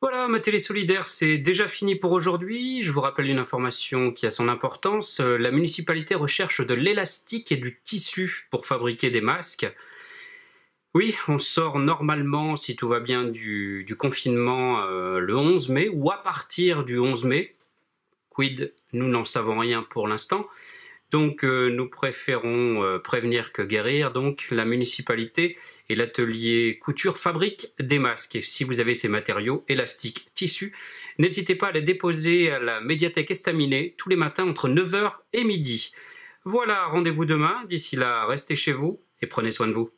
Voilà, ma télé solidaire, c'est déjà fini pour aujourd'hui. Je vous rappelle une information qui a son importance. Euh, la municipalité recherche de l'élastique et du tissu pour fabriquer des masques. Oui, on sort normalement, si tout va bien, du, confinement euh, le 11 mai ou à partir du 11 mai. Quid, nous n'en savons rien pour l'instant. Donc euh, nous préférons euh, prévenir que guérir. Donc la municipalité et l'atelier couture fabriquent des masques. Et si vous avez ces matériaux, élastiques, tissus, n'hésitez pas à les déposer à la médiathèque Estaminée tous les matins entre 9h et midi. Voilà, rendez-vous demain. D'ici là, restez chez vous et prenez soin de vous.